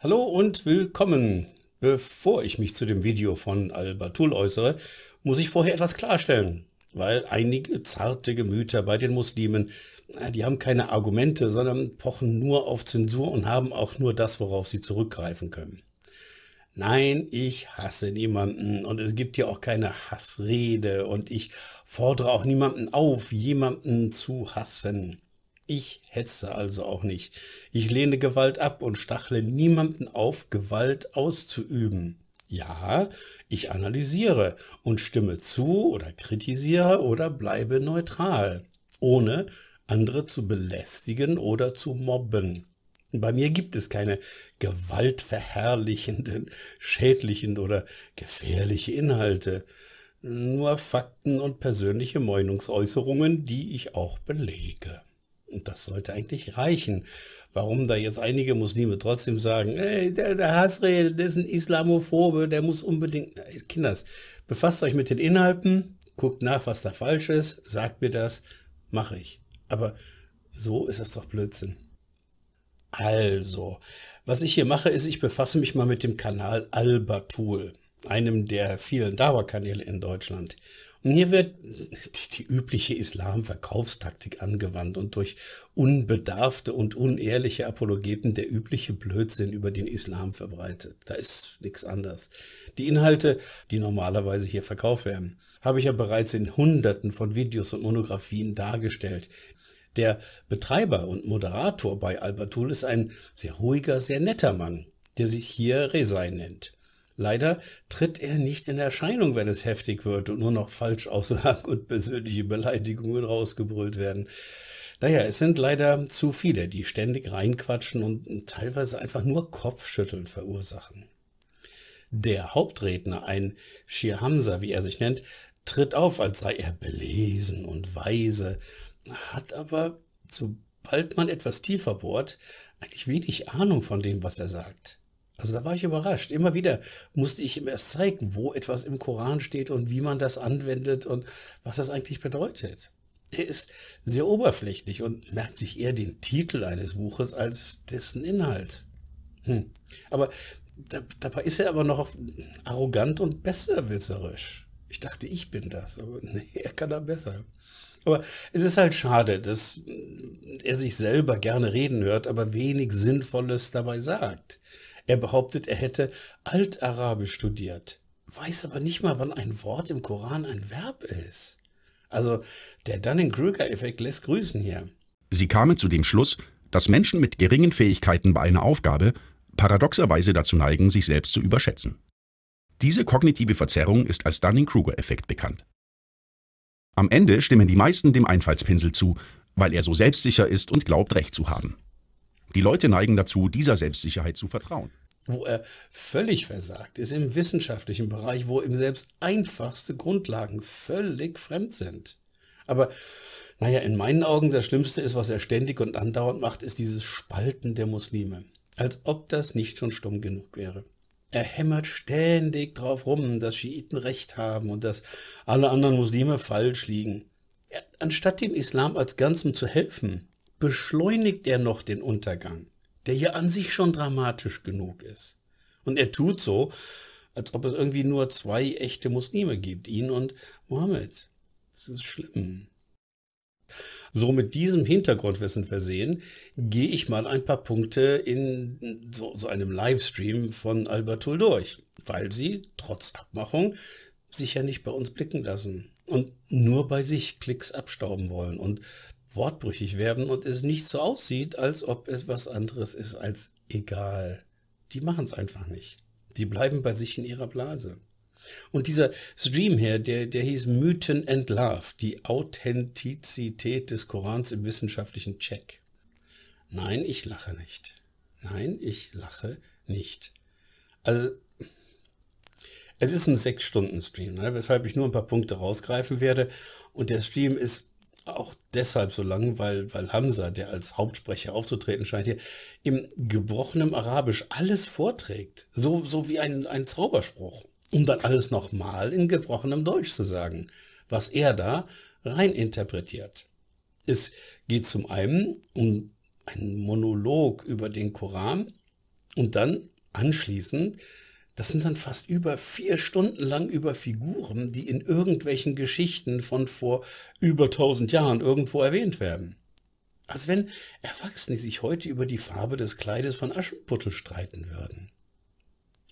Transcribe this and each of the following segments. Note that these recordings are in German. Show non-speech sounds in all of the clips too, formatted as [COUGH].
Hallo und willkommen. Bevor ich mich zu dem Video von Albatul äußere, muss ich vorher etwas klarstellen, weil einige zarte Gemüter bei den Muslimen, äh, die haben keine Argumente, sondern pochen nur auf Zensur und haben auch nur das, worauf sie zurückgreifen können. Nein, ich hasse niemanden und es gibt hier auch keine Hassrede und ich fordere auch niemanden auf, jemanden zu hassen. Ich hetze also auch nicht. Ich lehne Gewalt ab und stachle niemanden auf, Gewalt auszuüben. Ja, ich analysiere und stimme zu oder kritisiere oder bleibe neutral, ohne andere zu belästigen oder zu mobben. Bei mir gibt es keine gewaltverherrlichenden, schädlichen oder gefährliche Inhalte, nur Fakten und persönliche Meinungsäußerungen, die ich auch belege. Und das sollte eigentlich reichen. Warum da jetzt einige Muslime trotzdem sagen, ey, der, der Hasrel, der ist ein Islamophobe, der muss unbedingt. Kinders, befasst euch mit den Inhalten, guckt nach, was da falsch ist, sagt mir das, mache ich. Aber so ist es doch Blödsinn. Also, was ich hier mache, ist, ich befasse mich mal mit dem Kanal Albatul, einem der vielen Dauerkanäle in Deutschland. Hier wird die, die übliche Islam-Verkaufstaktik angewandt und durch unbedarfte und unehrliche Apologeten der übliche Blödsinn über den Islam verbreitet. Da ist nichts anders. Die Inhalte, die normalerweise hier verkauft werden, habe ich ja bereits in Hunderten von Videos und Monographien dargestellt. Der Betreiber und Moderator bei Albertul ist ein sehr ruhiger, sehr netter Mann, der sich hier Resai nennt. Leider tritt er nicht in Erscheinung, wenn es heftig wird und nur noch Falschaussagen und persönliche Beleidigungen rausgebrüllt werden. Naja, es sind leider zu viele, die ständig reinquatschen und teilweise einfach nur Kopfschütteln verursachen. Der Hauptredner, ein Schirhamsa, wie er sich nennt, tritt auf, als sei er belesen und weise, hat aber, sobald man etwas tiefer bohrt, eigentlich wenig Ahnung von dem, was er sagt. Also da war ich überrascht. Immer wieder musste ich ihm erst zeigen, wo etwas im Koran steht und wie man das anwendet und was das eigentlich bedeutet. Er ist sehr oberflächlich und merkt sich eher den Titel eines Buches als dessen Inhalt. Hm. Aber da, dabei ist er aber noch arrogant und besserwisserisch. Ich dachte, ich bin das, aber [LAUGHS] nee, er kann da besser. Aber es ist halt schade, dass er sich selber gerne reden hört, aber wenig Sinnvolles dabei sagt. Er behauptet, er hätte Altarabisch studiert, weiß aber nicht mal, wann ein Wort im Koran ein Verb ist. Also der Dunning-Kruger-Effekt lässt grüßen hier. Sie kamen zu dem Schluss, dass Menschen mit geringen Fähigkeiten bei einer Aufgabe paradoxerweise dazu neigen, sich selbst zu überschätzen. Diese kognitive Verzerrung ist als Dunning-Kruger-Effekt bekannt. Am Ende stimmen die meisten dem Einfallspinsel zu, weil er so selbstsicher ist und glaubt, recht zu haben. Die Leute neigen dazu, dieser Selbstsicherheit zu vertrauen. Wo er völlig versagt, ist im wissenschaftlichen Bereich, wo ihm selbst einfachste Grundlagen völlig fremd sind. Aber naja, in meinen Augen das Schlimmste ist, was er ständig und andauernd macht, ist dieses Spalten der Muslime. Als ob das nicht schon stumm genug wäre. Er hämmert ständig drauf rum, dass Schiiten Recht haben und dass alle anderen Muslime falsch liegen. anstatt dem Islam als Ganzem zu helfen, beschleunigt er noch den Untergang, der ja an sich schon dramatisch genug ist. Und er tut so, als ob es irgendwie nur zwei echte Muslime gibt, ihn und Mohammed. Das ist schlimm. So mit diesem Hintergrundwissen versehen, gehe ich mal ein paar Punkte in so, so einem Livestream von Albertul durch, weil sie trotz Abmachung sicher nicht bei uns blicken lassen und nur bei sich Klicks abstauben wollen. Und wortbrüchig werden und es nicht so aussieht, als ob es was anderes ist als egal. Die machen es einfach nicht. Die bleiben bei sich in ihrer Blase. Und dieser Stream her, der, der hieß Mythen and Love, die Authentizität des Korans im wissenschaftlichen Check. Nein, ich lache nicht. Nein, ich lache nicht. Also, es ist ein Sechs-Stunden-Stream, ne, weshalb ich nur ein paar Punkte rausgreifen werde. Und der Stream ist auch deshalb so lang, weil, weil Hamza, der als Hauptsprecher aufzutreten scheint, hier im gebrochenen Arabisch alles vorträgt. So, so wie ein, ein Zauberspruch. Um dann alles nochmal in gebrochenem Deutsch zu sagen, was er da rein interpretiert. Es geht zum einen um einen Monolog über den Koran und dann anschließend das sind dann fast über vier Stunden lang über Figuren, die in irgendwelchen Geschichten von vor über tausend Jahren irgendwo erwähnt werden. Als wenn Erwachsene sich heute über die Farbe des Kleides von Aschenputtel streiten würden.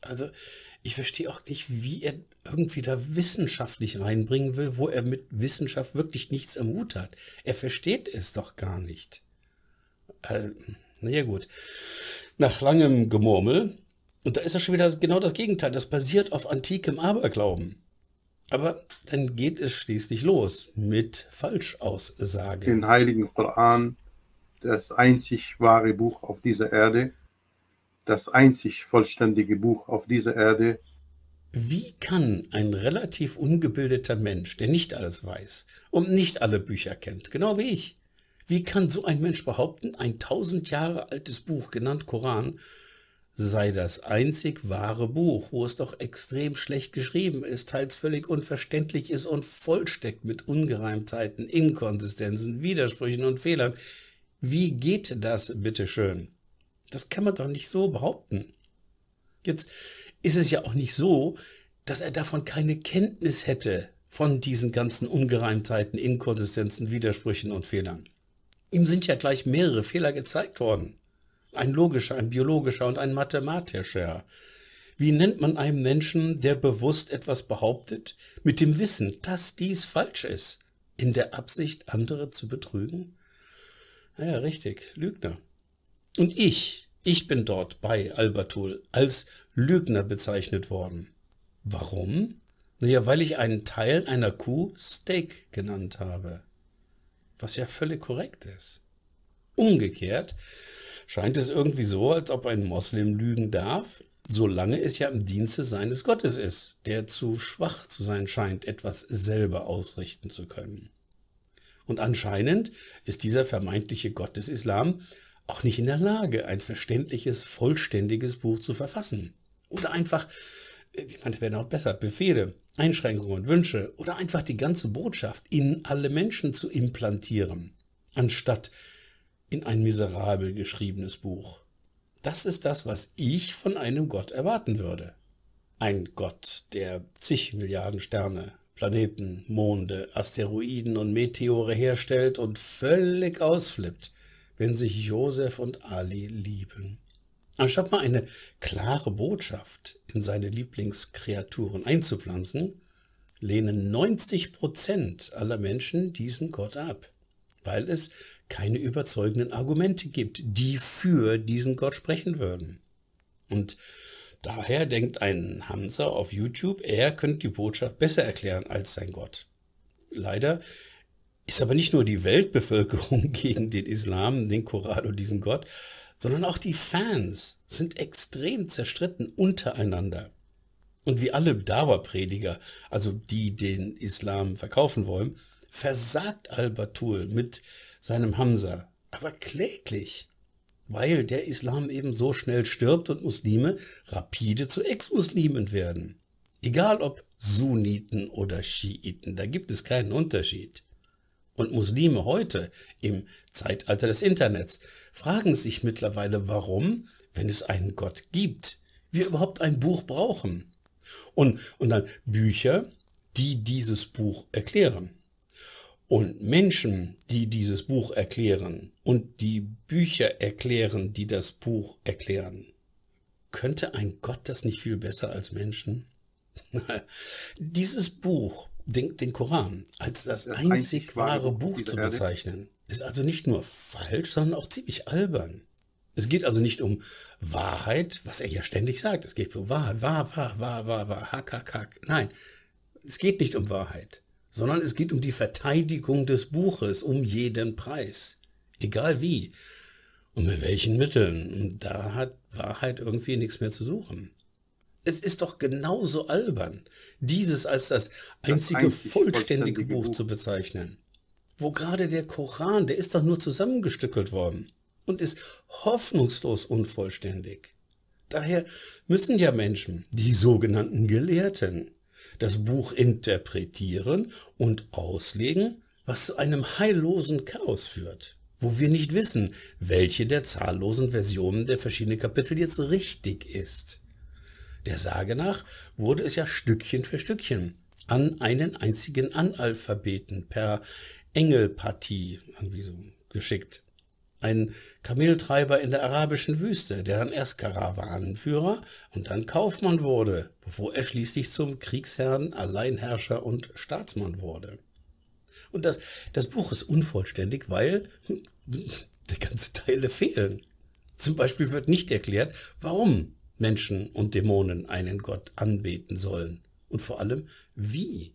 Also, ich verstehe auch nicht, wie er irgendwie da wissenschaftlich reinbringen will, wo er mit Wissenschaft wirklich nichts am Hut hat. Er versteht es doch gar nicht. Äh, naja gut. Nach langem Gemurmel und da ist ja schon wieder genau das Gegenteil. Das basiert auf antikem Aberglauben. Aber dann geht es schließlich los mit Falschaussagen. Den heiligen Koran, das einzig wahre Buch auf dieser Erde, das einzig vollständige Buch auf dieser Erde. Wie kann ein relativ ungebildeter Mensch, der nicht alles weiß und nicht alle Bücher kennt, genau wie ich, wie kann so ein Mensch behaupten, ein tausend Jahre altes Buch, genannt Koran, sei das einzig wahre Buch, wo es doch extrem schlecht geschrieben ist, teils völlig unverständlich ist und vollsteckt mit Ungereimtheiten, Inkonsistenzen, Widersprüchen und Fehlern. Wie geht das, bitteschön? Das kann man doch nicht so behaupten. Jetzt ist es ja auch nicht so, dass er davon keine Kenntnis hätte, von diesen ganzen Ungereimtheiten, Inkonsistenzen, Widersprüchen und Fehlern. Ihm sind ja gleich mehrere Fehler gezeigt worden. Ein logischer, ein biologischer und ein mathematischer. Wie nennt man einen Menschen, der bewusst etwas behauptet, mit dem Wissen, dass dies falsch ist, in der Absicht, andere zu betrügen? Ah ja, richtig, Lügner. Und ich, ich bin dort bei Albertul als Lügner bezeichnet worden. Warum? Naja, weil ich einen Teil einer Kuh Steak genannt habe. Was ja völlig korrekt ist. Umgekehrt scheint es irgendwie so, als ob ein Moslem lügen darf, solange es ja im Dienste seines Gottes ist, der zu schwach zu sein scheint, etwas selber ausrichten zu können. Und anscheinend ist dieser vermeintliche Gott des Islam auch nicht in der Lage, ein verständliches, vollständiges Buch zu verfassen. Oder einfach, äh, ich meine, es werden auch besser, Befehle, Einschränkungen und Wünsche oder einfach die ganze Botschaft in alle Menschen zu implantieren, anstatt in ein miserabel geschriebenes Buch. Das ist das, was ich von einem Gott erwarten würde. Ein Gott, der zig Milliarden Sterne, Planeten, Monde, Asteroiden und Meteore herstellt und völlig ausflippt, wenn sich Josef und Ali lieben. Anstatt mal eine klare Botschaft in seine Lieblingskreaturen einzupflanzen, lehnen 90 Prozent aller Menschen diesen Gott ab, weil es keine überzeugenden Argumente gibt, die für diesen Gott sprechen würden. Und daher denkt ein Hamza auf YouTube, er könnte die Botschaft besser erklären als sein Gott. Leider ist aber nicht nur die Weltbevölkerung [LAUGHS] gegen den Islam, den Koran und diesen Gott, sondern auch die Fans sind extrem zerstritten untereinander. Und wie alle Dawa-Prediger, also die den Islam verkaufen wollen, versagt Albatul mit seinem Hamza, aber kläglich, weil der Islam eben so schnell stirbt und Muslime rapide zu Ex-Muslimen werden. Egal ob Sunniten oder Schiiten, da gibt es keinen Unterschied. Und Muslime heute, im Zeitalter des Internets, fragen sich mittlerweile, warum, wenn es einen Gott gibt, wir überhaupt ein Buch brauchen. Und, und dann Bücher, die dieses Buch erklären. Und Menschen, die dieses Buch erklären und die Bücher erklären, die das Buch erklären, könnte ein Gott das nicht viel besser als Menschen? [LAUGHS] dieses Buch, den, den, Koran, als das, einzig, einzig wahre Buch zu bezeichnen, ist also nicht nur falsch, sondern auch ziemlich albern. Es geht also nicht um Wahrheit, was er ja ständig sagt. Es geht um Wahrheit, wahr, wahr, wahr, wahr, wahr, hack, hack, hack. Nein, es geht nicht um Wahrheit sondern es geht um die Verteidigung des Buches um jeden Preis, egal wie und mit welchen Mitteln. Und da hat Wahrheit irgendwie nichts mehr zu suchen. Es ist doch genauso albern, dieses als das einzige, das vollständige, vollständige Buch, Buch zu bezeichnen. Wo gerade der Koran, der ist doch nur zusammengestückelt worden und ist hoffnungslos unvollständig. Daher müssen ja Menschen, die sogenannten Gelehrten, das Buch interpretieren und auslegen, was zu einem heillosen Chaos führt, wo wir nicht wissen, welche der zahllosen Versionen der verschiedenen Kapitel jetzt richtig ist. Der Sage nach wurde es ja Stückchen für Stückchen an einen einzigen Analphabeten per Engelpartie irgendwie so geschickt ein Kameltreiber in der arabischen Wüste, der dann erst Karawanenführer und dann Kaufmann wurde, bevor er schließlich zum Kriegsherrn, Alleinherrscher und Staatsmann wurde. Und das, das Buch ist unvollständig, weil [LAUGHS] die ganzen Teile fehlen. Zum Beispiel wird nicht erklärt, warum Menschen und Dämonen einen Gott anbeten sollen. Und vor allem, wie.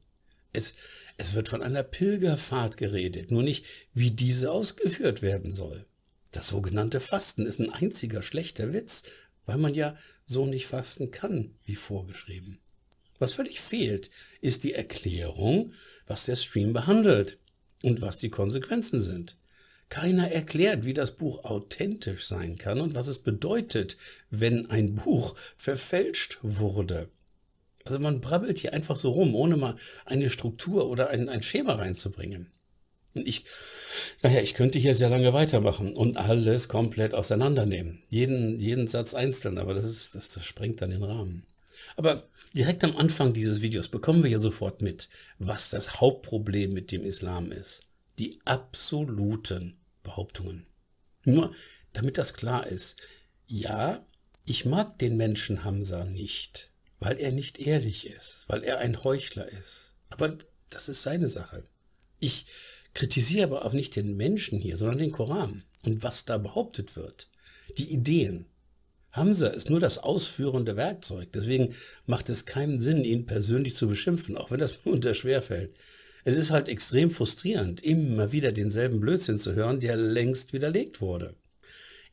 Es, es wird von einer Pilgerfahrt geredet, nur nicht, wie diese ausgeführt werden soll. Das sogenannte Fasten ist ein einziger schlechter Witz, weil man ja so nicht fasten kann, wie vorgeschrieben. Was völlig fehlt, ist die Erklärung, was der Stream behandelt und was die Konsequenzen sind. Keiner erklärt, wie das Buch authentisch sein kann und was es bedeutet, wenn ein Buch verfälscht wurde. Also man brabbelt hier einfach so rum, ohne mal eine Struktur oder ein, ein Schema reinzubringen. Und ich, naja, ich könnte hier sehr lange weitermachen und alles komplett auseinandernehmen. Jeden, jeden Satz einzeln, aber das, ist, das, das sprengt dann den Rahmen. Aber direkt am Anfang dieses Videos bekommen wir ja sofort mit, was das Hauptproblem mit dem Islam ist. Die absoluten Behauptungen. Nur damit das klar ist, ja, ich mag den Menschen Hamza nicht, weil er nicht ehrlich ist, weil er ein Heuchler ist. Aber das ist seine Sache. Ich Kritisiere aber auch nicht den Menschen hier, sondern den Koran und was da behauptet wird. Die Ideen. Hamza ist nur das ausführende Werkzeug. Deswegen macht es keinen Sinn, ihn persönlich zu beschimpfen, auch wenn das [LAUGHS] mitunter schwerfällt. Es ist halt extrem frustrierend, immer wieder denselben Blödsinn zu hören, der längst widerlegt wurde.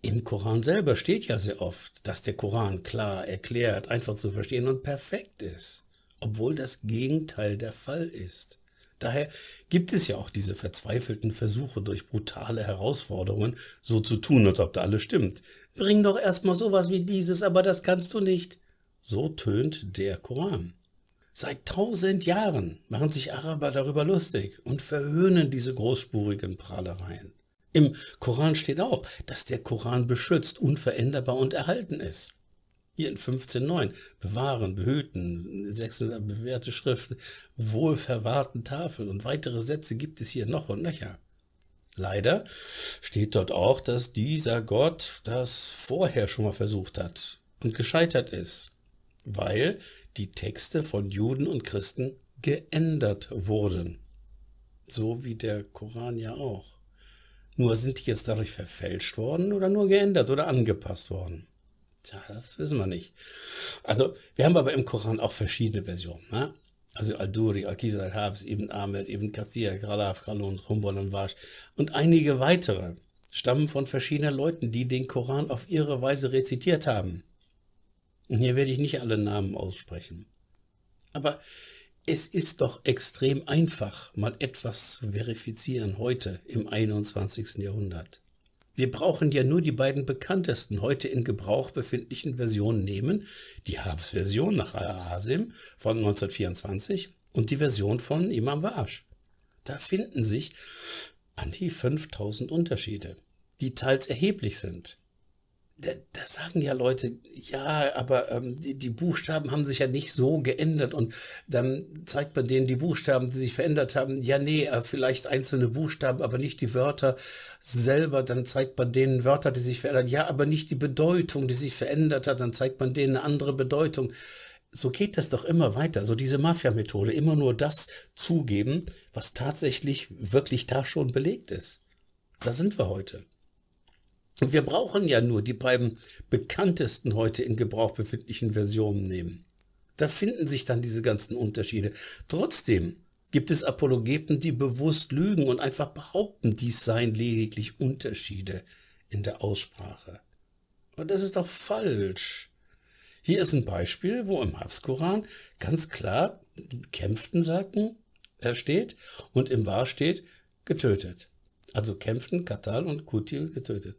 Im Koran selber steht ja sehr oft, dass der Koran klar erklärt, einfach zu verstehen und perfekt ist, obwohl das Gegenteil der Fall ist. Daher gibt es ja auch diese verzweifelten Versuche durch brutale Herausforderungen so zu tun, als ob da alles stimmt. Bring doch erstmal sowas wie dieses, aber das kannst du nicht. So tönt der Koran. Seit tausend Jahren machen sich Araber darüber lustig und verhöhnen diese großspurigen Prahlereien. Im Koran steht auch, dass der Koran beschützt, unveränderbar und erhalten ist. Hier in 15.9. Bewahren, behüten, 600 äh, bewährte Schriften, wohlverwahrten Tafeln und weitere Sätze gibt es hier noch und nöcher. Leider steht dort auch, dass dieser Gott das vorher schon mal versucht hat und gescheitert ist, weil die Texte von Juden und Christen geändert wurden. So wie der Koran ja auch. Nur sind die jetzt dadurch verfälscht worden oder nur geändert oder angepasst worden. Tja, das wissen wir nicht. Also, wir haben aber im Koran auch verschiedene Versionen. Ne? Also Al-Duri, Al-Kisr, Al-Habs, Ibn Ahmed, Ibn Kathir, Gralaf, Kalun, Rumbol und Wasch und einige weitere stammen von verschiedenen Leuten, die den Koran auf ihre Weise rezitiert haben. Und hier werde ich nicht alle Namen aussprechen. Aber es ist doch extrem einfach, mal etwas zu verifizieren heute im 21. Jahrhundert. Wir brauchen ja nur die beiden bekanntesten heute in Gebrauch befindlichen Versionen nehmen, die Habs-Version nach Al-Asim von 1924 und die Version von Imam Warsch. Da finden sich an die 5000 Unterschiede, die teils erheblich sind. Da, da, sagen ja Leute, ja, aber ähm, die, die, Buchstaben haben sich ja nicht so geändert. Und dann zeigt man denen die Buchstaben, die sich verändert haben. Ja, nee, äh, vielleicht einzelne Buchstaben, aber nicht die Wörter selber. Dann zeigt man denen Wörter, die sich verändern. Ja, aber nicht die Bedeutung, die sich verändert hat. Dann zeigt man denen eine andere Bedeutung. So geht das doch immer weiter. So diese Mafia-Methode. Immer nur das zugeben, was tatsächlich wirklich da schon belegt ist. Da sind wir heute. Und wir brauchen ja nur die beiden bekanntesten heute in Gebrauch befindlichen Versionen nehmen. Da finden sich dann diese ganzen Unterschiede. Trotzdem gibt es Apologeten, die bewusst lügen und einfach behaupten, dies seien lediglich Unterschiede in der Aussprache. Und das ist doch falsch. Hier ist ein Beispiel, wo im Habskoran ganz klar kämpften sagten, er steht und im Wahr steht getötet. Also kämpften Katal und Kutil getötet.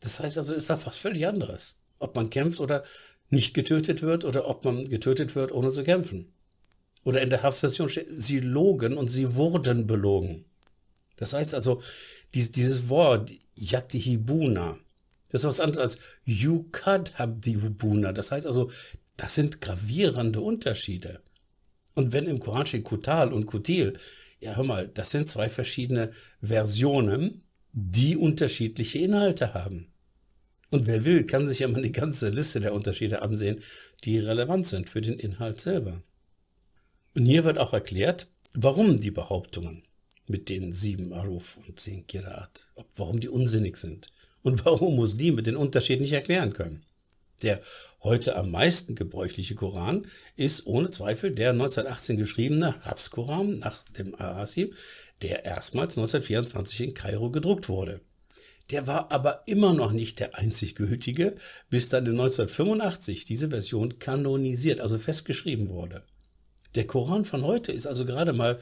Das heißt also, ist da was völlig anderes. Ob man kämpft oder nicht getötet wird oder ob man getötet wird, ohne zu kämpfen. Oder in der Haftversion steht, sie logen und sie wurden belogen. Das heißt also, die, dieses Wort, Yaktihibuna, das ist was anderes als Yukadhabdibuna. Das heißt also, das sind gravierende Unterschiede. Und wenn im Koran steht Kutal und Kutil, ja hör mal, das sind zwei verschiedene Versionen die unterschiedliche Inhalte haben. Und wer will, kann sich ja mal die ganze Liste der Unterschiede ansehen, die relevant sind für den Inhalt selber. Und hier wird auch erklärt, warum die Behauptungen mit den sieben Aruf und zehn Kirat, warum die unsinnig sind und warum muss die mit den Unterschieden nicht erklären können. Der heute am meisten gebräuchliche Koran ist ohne Zweifel der 1918 geschriebene Hafs-Koran nach dem Arasim, der erstmals 1924 in Kairo gedruckt wurde. Der war aber immer noch nicht der einzig gültige, bis dann in 1985 diese Version kanonisiert, also festgeschrieben wurde. Der Koran von heute ist also gerade mal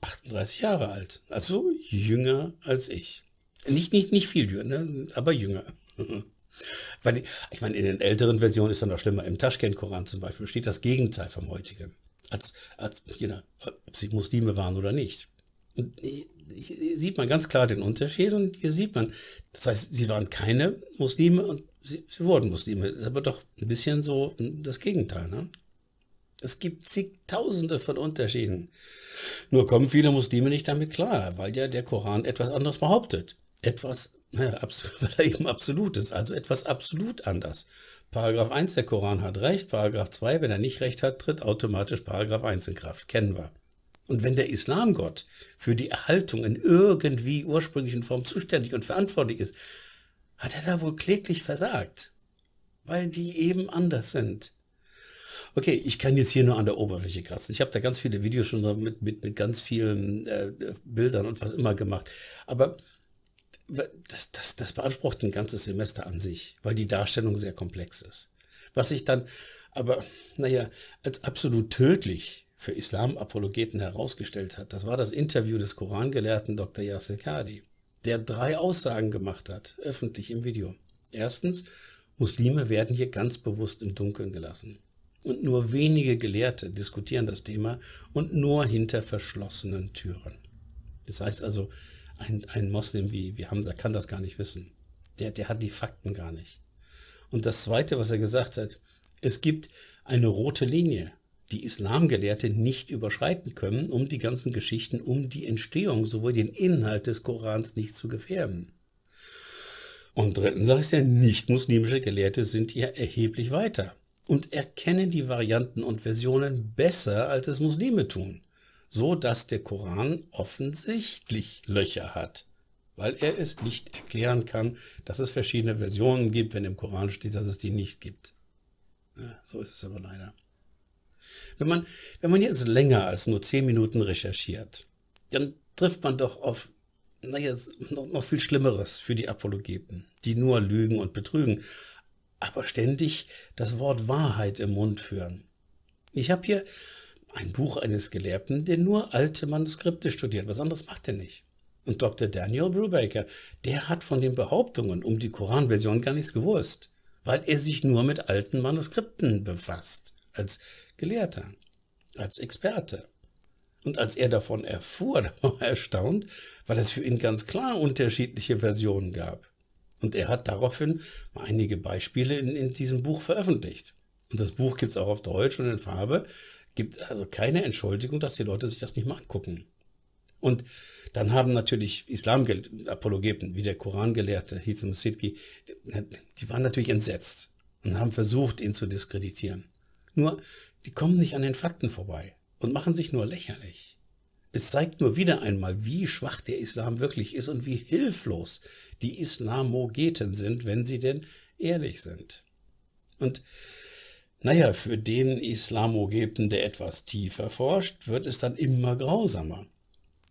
38 Jahre alt, also jünger als ich. Nicht, nicht, nicht viel jünger, ne, aber jünger. [LAUGHS] Weil, ich meine, in den älteren Versionen ist dann noch schlimmer. Im Taschkent-Koran zum Beispiel steht das Gegenteil vom heutigen. Als, als, je nach, ob sie Muslime waren oder nicht. Und hier sieht man ganz klar den Unterschied und hier sieht man, das heißt, sie waren keine Muslime und sie, sie wurden Muslime. Das ist aber doch ein bisschen so das Gegenteil, ne? Es gibt zigtausende von Unterschieden. Nur kommen viele Muslime nicht damit klar, weil ja der Koran etwas anderes behauptet. Etwas naja, ne, [LAUGHS] [LAUGHS] weil er eben absolut ist, also etwas absolut anders. Paragraph 1, der Koran hat Recht, Paragraph 2, wenn er nicht Recht hat, tritt automatisch Paragraph 1 in Kraft, kennen wir. Und wenn der Islamgott für die Erhaltung in irgendwie ursprünglichen Form zuständig und verantwortlich ist, hat er da wohl kläglich versagt, weil die eben anders sind. Okay, ich kann jetzt hier nur an der Oberfläche kratzen. Ich habe da ganz viele Videos schon mit, mit, mit ganz vielen äh, Bildern und was immer gemacht. Aber das, das, das beansprucht ein ganzes Semester an sich, weil die Darstellung sehr komplex ist. Was ich dann aber, naja, als absolut tödlich für Islamapologeten herausgestellt hat, das war das Interview des Korangelehrten Dr. Yasser Kadi, der drei Aussagen gemacht hat, öffentlich im Video. Erstens, Muslime werden hier ganz bewusst im Dunkeln gelassen. Und nur wenige Gelehrte diskutieren das Thema und nur hinter verschlossenen Türen. Das heißt also, ein, ein Moslem wie, wie Hamza kann das gar nicht wissen. Der, der hat die Fakten gar nicht. Und das Zweite, was er gesagt hat, es gibt eine rote Linie, die Islamgelehrte nicht überschreiten können, um die ganzen Geschichten, um die Entstehung, sowohl den Inhalt des Korans nicht zu gefährden. Und drittens heißt er, nicht-muslimische Gelehrte sind ja erheblich weiter und erkennen die Varianten und Versionen besser, als es Muslime tun so dass der Koran offensichtlich Löcher hat, weil er es nicht erklären kann, dass es verschiedene Versionen gibt, wenn im Koran steht, dass es die nicht gibt. Ja, so ist es aber leider. Wenn man, wenn man jetzt länger als nur zehn Minuten recherchiert, dann trifft man doch auf naja, noch, noch viel Schlimmeres für die Apologeten, die nur lügen und betrügen, aber ständig das Wort Wahrheit im Mund führen. Ich habe hier ein Buch eines Gelehrten, der nur alte Manuskripte studiert. Was anderes macht er nicht. Und Dr. Daniel Brubaker, der hat von den Behauptungen um die Koranversion gar nichts gewusst, weil er sich nur mit alten Manuskripten befasst, als Gelehrter, als Experte. Und als er davon erfuhr, [LAUGHS] da war er erstaunt, weil es für ihn ganz klar unterschiedliche Versionen gab. Und er hat daraufhin einige Beispiele in, in diesem Buch veröffentlicht. Und das Buch gibt es auch auf Deutsch und in Farbe gibt also keine Entschuldigung, dass die Leute sich das nicht mal angucken. Und dann haben natürlich Islam-Apologeten, wie der Korangelehrte Hitham Sidki, die waren natürlich entsetzt und haben versucht, ihn zu diskreditieren. Nur, die kommen nicht an den Fakten vorbei und machen sich nur lächerlich. Es zeigt nur wieder einmal, wie schwach der Islam wirklich ist und wie hilflos die Islamogeten sind, wenn sie denn ehrlich sind. Und naja, für den Islamogebenden, der etwas tiefer forscht, wird es dann immer grausamer.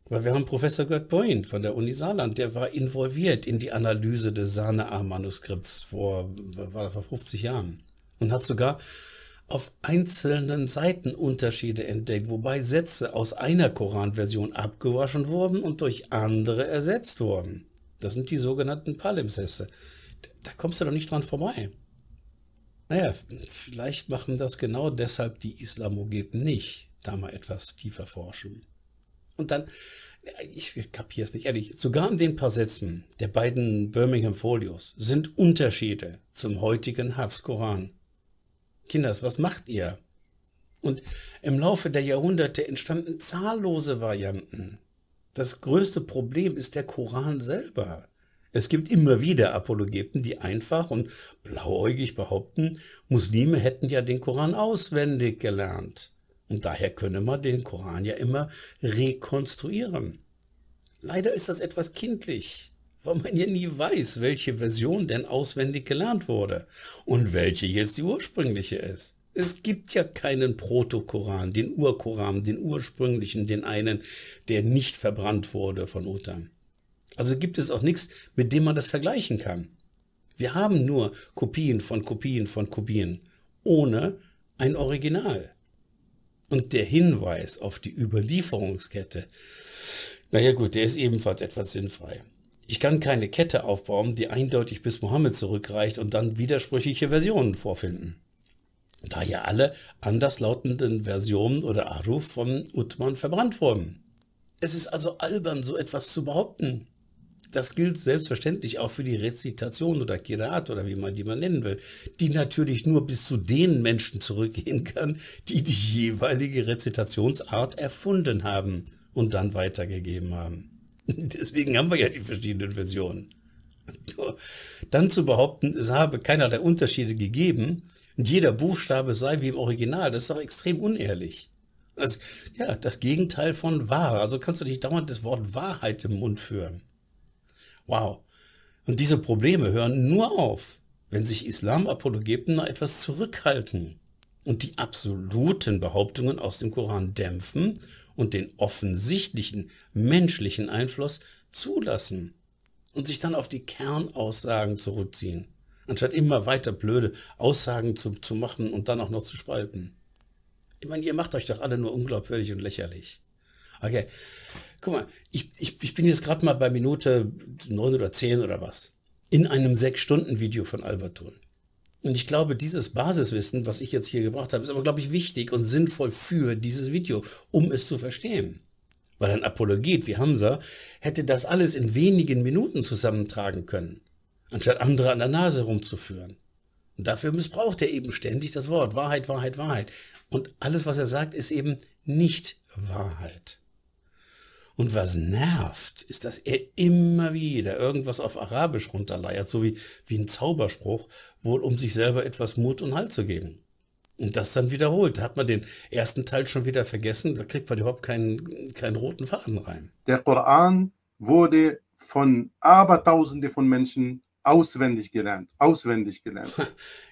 Weil wir haben Professor Gerd Boynt von der Uni Saarland, der war involviert in die Analyse des sanaa manuskripts vor, war vor 50 Jahren und hat sogar auf einzelnen Seiten Unterschiede entdeckt, wobei Sätze aus einer Koranversion abgewaschen wurden und durch andere ersetzt wurden. Das sind die sogenannten Palimpseste. Da kommst du doch nicht dran vorbei. Naja, vielleicht machen das genau deshalb die Islamogeten nicht, da mal etwas tiefer forschen. Und dann, äh, ich kapiere es nicht, ehrlich, sogar in den paar Sätzen der beiden Birmingham Folios sind Unterschiede zum heutigen Hafs-Koran. Kinders, was macht ihr? Und im Laufe der Jahrhunderte entstanden zahllose Varianten. Das größte Problem ist der Koran selber. Es gibt immer wieder Apologeten, die einfach und blauäugig behaupten, Muslime hätten ja den Koran auswendig gelernt. Und daher könne man den Koran ja immer rekonstruieren. Leider ist das etwas kindlich, weil man ja nie weiß, welche Version denn auswendig gelernt wurde und welche jetzt die ursprüngliche ist. Es gibt ja keinen Proto-Koran, den Urkoran, den ursprünglichen, den einen, der nicht verbrannt wurde von Utan. Also gibt es auch nichts, mit dem man das vergleichen kann. Wir haben nur Kopien von Kopien von Kopien ohne ein Original. Und der Hinweis auf die Überlieferungskette, naja gut, der ist ebenfalls etwas sinnfrei. Ich kann keine Kette aufbauen, die eindeutig bis Mohammed zurückreicht und dann widersprüchliche Versionen vorfinden. Da ja alle anderslautenden Versionen oder Aruf von Utman verbrannt wurden. Es ist also albern, so etwas zu behaupten das gilt selbstverständlich auch für die Rezitation oder Kirat oder wie man die man nennen will, die natürlich nur bis zu den Menschen zurückgehen kann, die die jeweilige Rezitationsart erfunden haben und dann weitergegeben haben. [LAUGHS] Deswegen haben wir ja die verschiedenen Versionen. Dann zu behaupten, es habe keiner der Unterschiede gegeben und jeder Buchstabe sei wie im Original, das ist doch extrem unehrlich. Das, ja, das Gegenteil von wahr. Also kannst du nicht dauernd das Wort Wahrheit im Mund führen. Wow. Und diese Probleme hören nur auf, wenn sich Islamapologeten noch etwas zurückhalten und die absoluten Behauptungen aus dem Koran dämpfen und den offensichtlichen menschlichen Einfluss zulassen und sich dann auf die Kernaussagen zurückziehen, anstatt immer weiter blöde Aussagen zu, zu machen und dann auch noch zu spalten. Ich meine, ihr macht euch doch alle nur unglaubwürdig und lächerlich. Okay, Guck mal, ich, ich, ich bin jetzt gerade mal bei Minute neun oder zehn oder was. In einem Sechs-Stunden-Video von Alberton. Und ich glaube, dieses Basiswissen, was ich jetzt hier gebracht habe, ist aber, glaube ich, wichtig und sinnvoll für dieses Video, um es zu verstehen. Weil ein Apologet wie Hamza hätte das alles in wenigen Minuten zusammentragen können, anstatt andere an der Nase rumzuführen. Und dafür missbraucht er eben ständig das Wort Wahrheit, Wahrheit, Wahrheit. Und alles, was er sagt, ist eben nicht Wahrheit. Und was nervt, ist, dass er immer wieder irgendwas auf Arabisch runterleiert, so wie, wie ein Zauberspruch, wohl um sich selber etwas Mut und Halt zu geben. Und das dann wiederholt. Da hat man den ersten Teil schon wieder vergessen, da kriegt man überhaupt keinen, keinen roten Faden rein. Der Koran wurde von Abertausende von Menschen auswendig gelernt. Auswendig gelernt.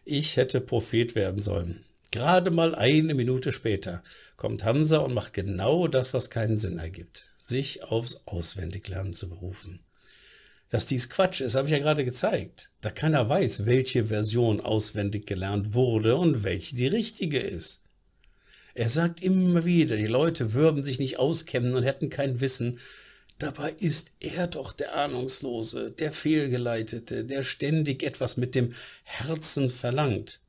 Ich hätte Prophet werden sollen. Gerade mal eine Minute später kommt Hamza und macht genau das, was keinen Sinn ergibt sich aufs Auswendiglernen zu berufen. Dass dies Quatsch ist, habe ich ja gerade gezeigt. Da keiner weiß, welche Version auswendig gelernt wurde und welche die richtige ist. Er sagt immer wieder, die Leute würden sich nicht auskennen und hätten kein Wissen. Dabei ist er doch der Ahnungslose, der Fehlgeleitete, der ständig etwas mit dem Herzen verlangt.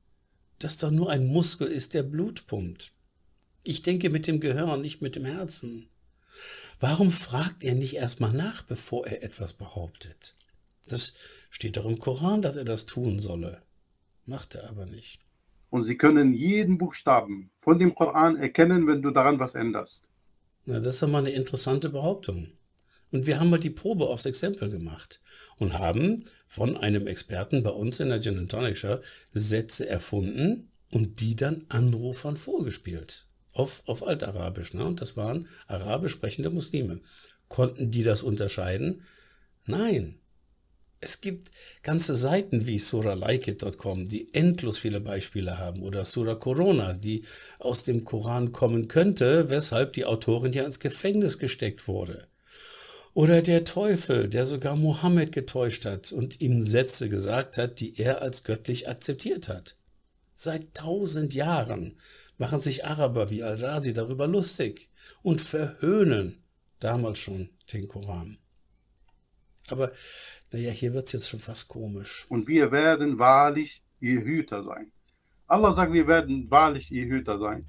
Das doch nur ein Muskel ist, der Blut pumpt. Ich denke mit dem Gehirn, nicht mit dem Herzen. Warum fragt er nicht erstmal nach, bevor er etwas behauptet? Das steht doch im Koran, dass er das tun solle. Macht er aber nicht. Und sie können jeden Buchstaben von dem Koran erkennen, wenn du daran was änderst. Na, das ist doch mal eine interessante Behauptung. Und wir haben mal die Probe aufs Exempel gemacht und haben von einem Experten bei uns in der Gin Tonic Show Sätze erfunden und die dann Anrufern vorgespielt auf, auf Altarabisch. Ne? Und das waren arabisch sprechende Muslime. Konnten die das unterscheiden? Nein. Es gibt ganze Seiten wie suralaiket.com, die endlos viele Beispiele haben, oder Surah Corona, die aus dem Koran kommen könnte, weshalb die Autorin ja ins Gefängnis gesteckt wurde. Oder der Teufel, der sogar Mohammed getäuscht hat und ihm Sätze gesagt hat, die er als göttlich akzeptiert hat. Seit tausend Jahren machen sich Araber wie Al-Razi darüber lustig und verhöhnen damals schon den Koran. Aber naja, hier wird es jetzt schon fast komisch. Und wir werden wahrlich ihr Hüter sein. Allah sagt, wir werden wahrlich ihr Hüter sein.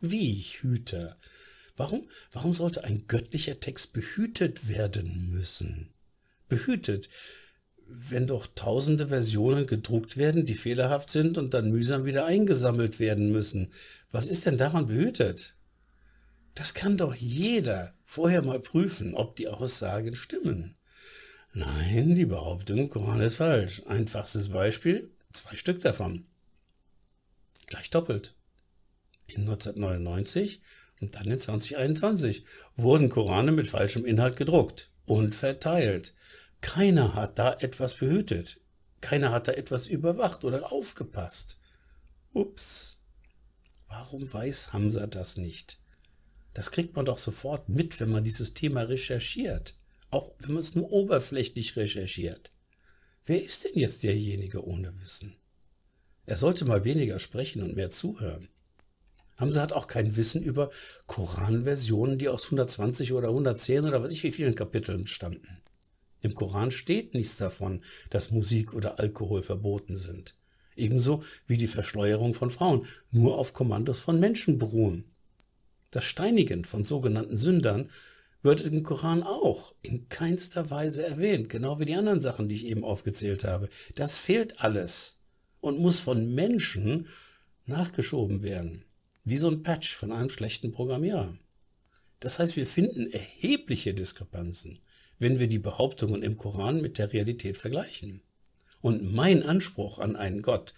Wie Hüter? Warum, warum sollte ein göttlicher Text behütet werden müssen? Behütet wenn doch tausende Versionen gedruckt werden, die fehlerhaft sind und dann mühsam wieder eingesammelt werden müssen. Was ist denn daran behütet? Das kann doch jeder vorher mal prüfen, ob die Aussagen stimmen. Nein, die Behauptung, Koran ist falsch. Einfachstes Beispiel, zwei Stück davon. Gleich doppelt. In 1999 und dann in 2021 wurden Korane mit falschem Inhalt gedruckt und verteilt. Keiner hat da etwas behütet. Keiner hat da etwas überwacht oder aufgepasst. Ups. Warum weiß Hamza das nicht? Das kriegt man doch sofort mit, wenn man dieses Thema recherchiert. Auch wenn man es nur oberflächlich recherchiert. Wer ist denn jetzt derjenige ohne Wissen? Er sollte mal weniger sprechen und mehr zuhören. Hamza hat auch kein Wissen über Koranversionen, die aus 120 oder 110 oder was ich wie vielen Kapiteln stammten. Im Koran steht nichts davon, dass Musik oder Alkohol verboten sind. Ebenso wie die Verschleuerung von Frauen nur auf Kommandos von Menschen beruhen. Das Steinigen von sogenannten Sündern wird im Koran auch in keinster Weise erwähnt, genau wie die anderen Sachen, die ich eben aufgezählt habe. Das fehlt alles und muss von Menschen nachgeschoben werden, wie so ein Patch von einem schlechten Programmierer. Das heißt, wir finden erhebliche Diskrepanzen wenn wir die Behauptungen im Koran mit der Realität vergleichen. Und mein Anspruch an einen Gott,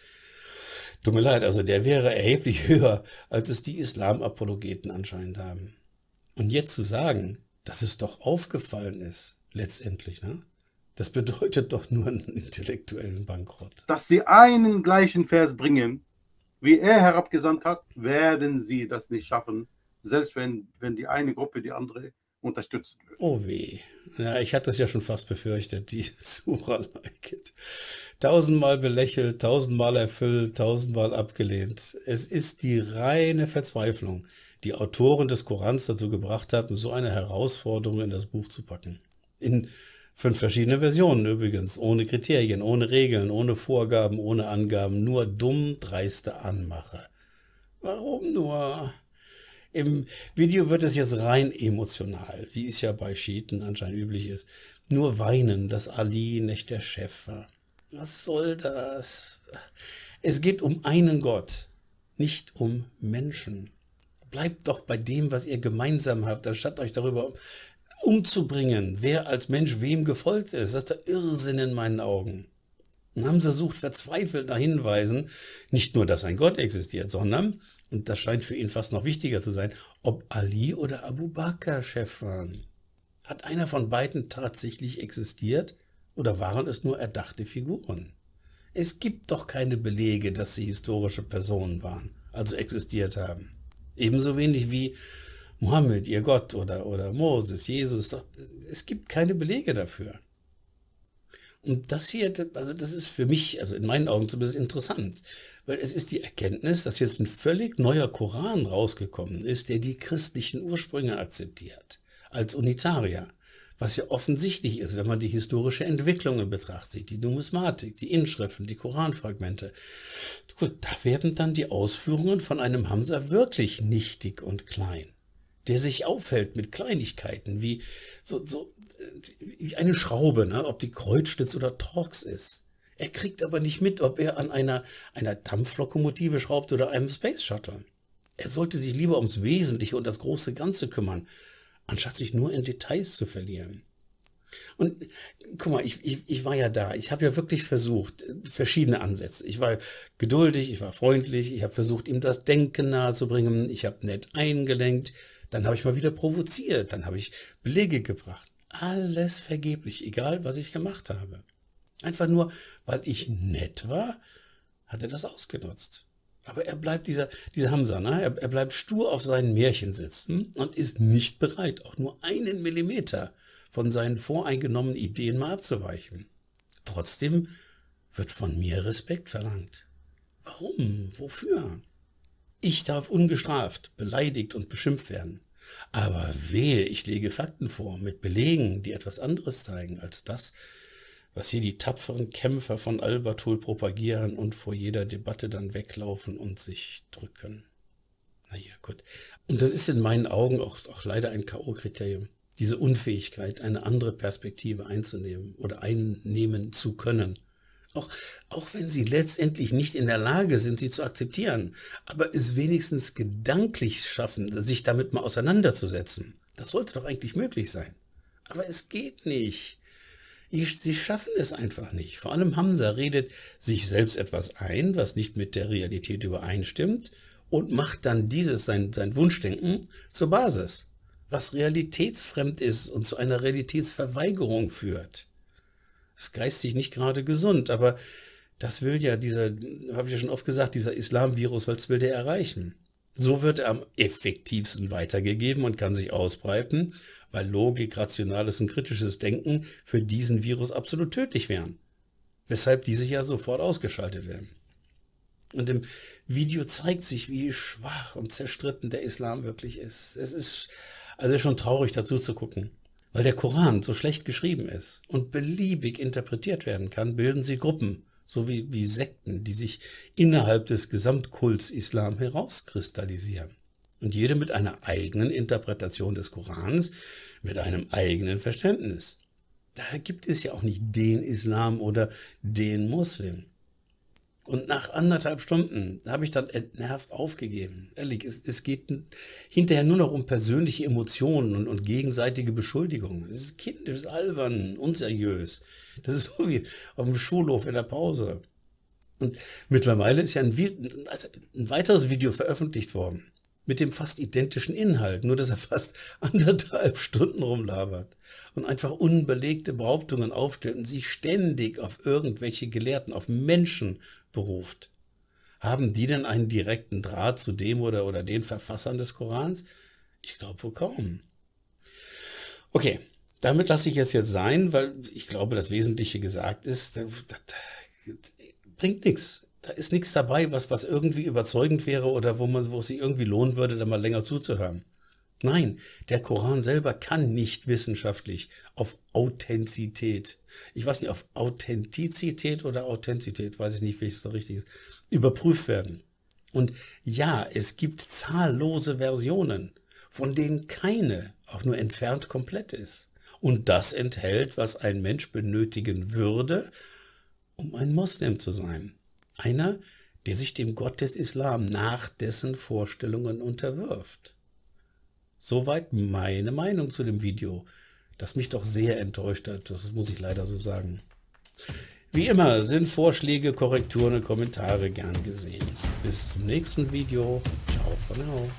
tut mir leid, also der wäre erheblich [LAUGHS] höher, als es die Islamapologeten anscheinend haben. Und jetzt zu sagen, dass es doch aufgefallen ist, letztendlich, ne? Das bedeutet doch nur einen intellektuellen Bankrott. Dass sie einen gleichen Vers bringen, wie er herabgesandt hat, werden sie das nicht schaffen, selbst wenn, wenn die eine Gruppe die andere unterstützen würden. Oh weh. Ja, ich hatte es ja schon fast befürchtet, die [LAUGHS] Sucher like it. Tausendmal belächelt, tausendmal erfüllt, tausendmal abgelehnt. Es ist die reine Verzweiflung, die Autoren des Korans dazu gebracht haben, so eine Herausforderung in das Buch zu packen. In fünf verschiedene Versionen übrigens, ohne Kriterien, ohne Regeln, ohne Vorgaben, ohne Angaben, nur dumm dreiste Anmache. Warum nur? Im Video wird es jetzt rein emotional, wie es ja bei Schiiten anscheinend üblich ist. Nur weinen, dass Ali nicht der Chef war. Was soll das? Es geht um einen Gott, nicht um Menschen. Bleibt doch bei dem, was ihr gemeinsam habt, anstatt euch darüber umzubringen, wer als Mensch wem gefolgt ist. Das ist der Irrsinn in meinen Augen. Und Hamza sucht verzweifelt nach Hinweisen, nicht nur, dass ein Gott existiert, sondern und das scheint für ihn fast noch wichtiger zu sein, ob Ali oder Abu Bakr Chef waren. Hat einer von beiden tatsächlich existiert oder waren es nur erdachte Figuren? Es gibt doch keine Belege, dass sie historische Personen waren, also existiert haben. Ebenso wenig wie Mohammed, ihr Gott oder, oder Moses, Jesus. es gibt keine Belege dafür. Und das hier, also das ist für mich, also in meinen Augen zumindest interessant, weil es ist die Erkenntnis, dass jetzt ein völlig neuer Koran rausgekommen ist, der die christlichen Ursprünge akzeptiert, als Unitarier. Was ja offensichtlich ist, wenn man die historische Entwicklung in Betracht zieht, die Numismatik, die Inschriften, die Koranfragmente. Gut, da werden dann die Ausführungen von einem Hamza wirklich nichtig und klein der sich aufhält mit Kleinigkeiten, wie so, so äh, wie eine Schraube, ne? ob die Kreuzschlitz oder Torx ist. Er kriegt aber nicht mit, ob er an einer, einer Dampflokomotive schraubt oder einem Space Shuttle. Er sollte sich lieber ums Wesentliche und das große Ganze kümmern, anstatt sich nur in Details zu verlieren. Und guck mal, ich, ich, ich war ja da. Ich habe ja wirklich versucht, verschiedene Ansätze. Ich war geduldig, ich war freundlich, ich habe versucht, ihm das Denken nahezubringen, ich habe nett eingelenkt, dann habe ich mal wieder provoziert, dann habe ich Belege gebracht. Alles vergeblich, egal was ich gemacht habe. Einfach nur, weil ich nett war, hat er das ausgenutzt. Aber er bleibt dieser, dieser Hamza, ne? er, er bleibt stur auf seinen Märchen sitzen und ist nicht bereit, auch nur einen Millimeter von seinen voreingenommenen Ideen mal abzuweichen. Trotzdem wird von mir Respekt verlangt. Warum? Wofür? Ich darf ungestraft, beleidigt und beschimpft werden. Aber wehe, ich lege Fakten vor mit Belegen, die etwas anderes zeigen als das, was hier die tapferen Kämpfer von Albatul propagieren und vor jeder Debatte dann weglaufen und sich drücken. Naja, gut. Und das ist in meinen Augen auch, auch leider ein K.O.-Kriterium. Diese Unfähigkeit, eine andere Perspektive einzunehmen oder einnehmen zu können. Auch, auch wenn sie letztendlich nicht in der Lage sind, sie zu akzeptieren, aber es wenigstens gedanklich schaffen, sich damit mal auseinanderzusetzen. Das sollte doch eigentlich möglich sein. Aber es geht nicht sie schaffen es einfach nicht. Vor allem Hamza redet sich selbst etwas ein, was nicht mit der Realität übereinstimmt und macht dann dieses, sein, sein Wunschdenken, zur Basis, was realitätsfremd ist und zu einer Realitätsverweigerung führt. Das ist geistig nicht gerade gesund, aber das will ja dieser, habe ich ja schon oft gesagt, dieser Islamvirus, was will der erreichen? So wird er am effektivsten weitergegeben und kann sich ausbreiten weil Logik, rationales und kritisches Denken für diesen Virus absolut tödlich wären, weshalb diese ja sofort ausgeschaltet werden. Und im Video zeigt sich, wie schwach und zerstritten der Islam wirklich ist. Es ist also schon traurig dazu zu gucken. Weil der Koran so schlecht geschrieben ist und beliebig interpretiert werden kann, bilden sie Gruppen, sowie wie Sekten, die sich innerhalb des Gesamtkults Islam herauskristallisieren und jede mit einer eigenen Interpretation des Korans, mit einem eigenen Verständnis. Da gibt es ja auch nicht den Islam oder den Muslim. Und nach anderthalb Stunden habe ich dann entnervt aufgegeben. Ehrlich, es, es, geht hinterher nur noch um persönliche Emotionen und, und gegenseitige Beschuldigungen. Es ist kindisch, das ist albern, unseriös. Das ist [LAUGHS] so wie auf dem Schulhof in der Pause. Und mittlerweile ist ja ein, also ein weiteres Video veröffentlicht worden mit dem fast identischen Inhalt, nur dass er [LAUGHS] fast anderthalb Stunden rumlabert und einfach unbelegte Behauptungen aufstellt und sich ständig auf irgendwelche Gelehrten, auf Menschen beruft. Haben die denn einen direkten Draht zu dem oder, oder den Verfassern des Korans? Ich glaube wohl kaum. Okay, damit lasse ich es jetzt sein, weil ich glaube, das Wesentliche gesagt ist, das, das, das bringt nichts da ist nichts dabei, was, was irgendwie überzeugend wäre oder wo man, wo es sich irgendwie lohnen würde, da mal länger zuzuhören. Nein, der Koran selber kann nicht wissenschaftlich auf Authentizität, ich weiß nicht, auf Authentizität oder Authentizität, weiß ich nicht, welches da richtig ist, überprüft werden. Und ja, es gibt zahllose Versionen, von denen keine auch nur entfernt komplett ist. Und das enthält, was ein Mensch benötigen würde, um ein Moslem zu sein. Einer, der sich dem Gott des Islam nach dessen Vorstellungen unterwirft. Soweit meine Meinung zu dem Video, das mich doch sehr enttäuscht hat, das muss ich leider so sagen. Wie immer sind Vorschläge, Korrekturen und Kommentare gern gesehen. Bis zum nächsten Video. Ciao for now.